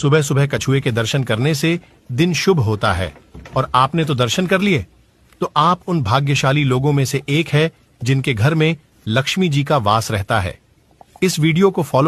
सुबह सुबह कछुए के दर्शन करने से दिन शुभ होता है और आपने तो दर्शन कर लिए तो आप उन भाग्यशाली लोगों में से एक है जिनके घर में लक्ष्मी जी का वास रहता है इस वीडियो को फॉलो